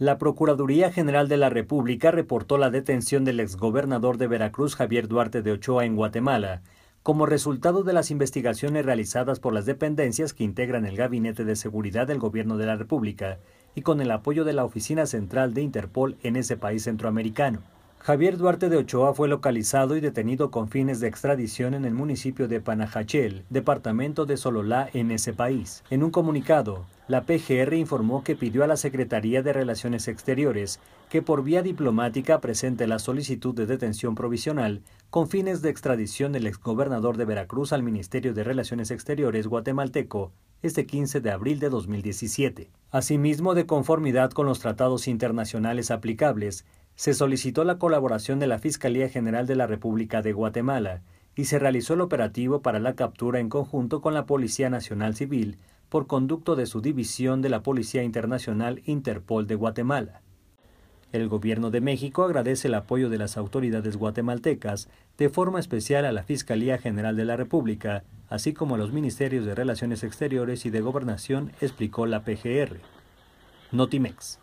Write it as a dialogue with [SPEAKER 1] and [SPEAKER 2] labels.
[SPEAKER 1] La Procuraduría General de la República reportó la detención del exgobernador de Veracruz Javier Duarte de Ochoa en Guatemala como resultado de las investigaciones realizadas por las dependencias que integran el Gabinete de Seguridad del Gobierno de la República y con el apoyo de la Oficina Central de Interpol en ese país centroamericano. Javier Duarte de Ochoa fue localizado y detenido con fines de extradición en el municipio de Panajachel, departamento de Sololá, en ese país. En un comunicado, la PGR informó que pidió a la Secretaría de Relaciones Exteriores que por vía diplomática presente la solicitud de detención provisional con fines de extradición del exgobernador de Veracruz al Ministerio de Relaciones Exteriores guatemalteco este 15 de abril de 2017. Asimismo, de conformidad con los tratados internacionales aplicables, se solicitó la colaboración de la Fiscalía General de la República de Guatemala y se realizó el operativo para la captura en conjunto con la Policía Nacional Civil por conducto de su división de la Policía Internacional Interpol de Guatemala. El Gobierno de México agradece el apoyo de las autoridades guatemaltecas, de forma especial a la Fiscalía General de la República, así como a los Ministerios de Relaciones Exteriores y de Gobernación, explicó la PGR. Notimex.